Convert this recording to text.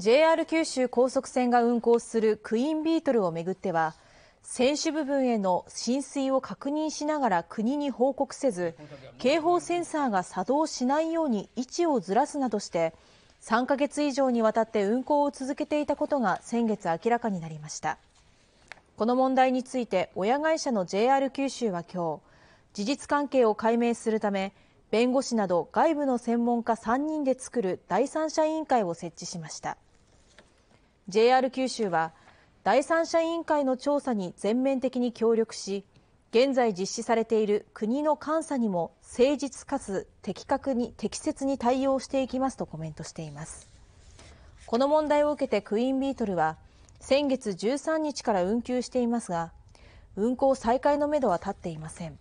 ＪＲ 九州高速線が運行するクイーンビートルをめぐっては船首部分への浸水を確認しながら国に報告せず警報センサーが作動しないように位置をずらすなどして3ヶ月以上にわたって運行を続けていたことが先月明らかになりましたこの問題について親会社の JR 九州は今日事実関係を解明するため弁護士など外部の専門家3人で作る第三者委員会を設置しました ＪＲ 九州は第三者委員会の調査に全面的に協力し現在実施されている国の監査にも誠実かつ的確に適切に対応していきますとコメントしていますこの問題を受けてクイーンビートルは先月13日から運休していますが運行再開のめどは立っていません